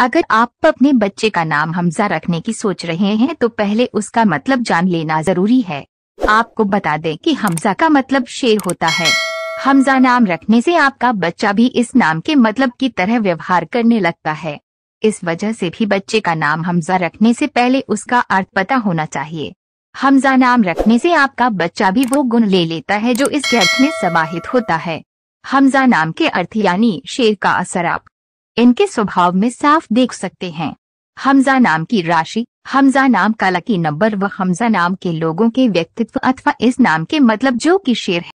अगर आप अपने बच्चे का नाम हमजा रखने की सोच रहे हैं तो पहले उसका मतलब जान लेना जरूरी है आपको बता दें कि हमजा का मतलब शेर होता है हमजा नाम रखने से आपका बच्चा भी इस नाम के मतलब की तरह व्यवहार करने लगता है इस वजह से भी बच्चे का नाम हमजा रखने से पहले उसका अर्थ पता होना चाहिए हमजा नाम रखने से आपका बच्चा भी वो गुण ले लेता है जो इसके अर्थ में समाहित होता है हमजा नाम के अर्थ यानी शेर का असर आप इनके स्वभाव में साफ देख सकते हैं हमजा नाम की राशि हमजा नाम का लकी नंबर व हमजा नाम के लोगों के व्यक्तित्व अथवा इस नाम के मतलब जो कि शेर है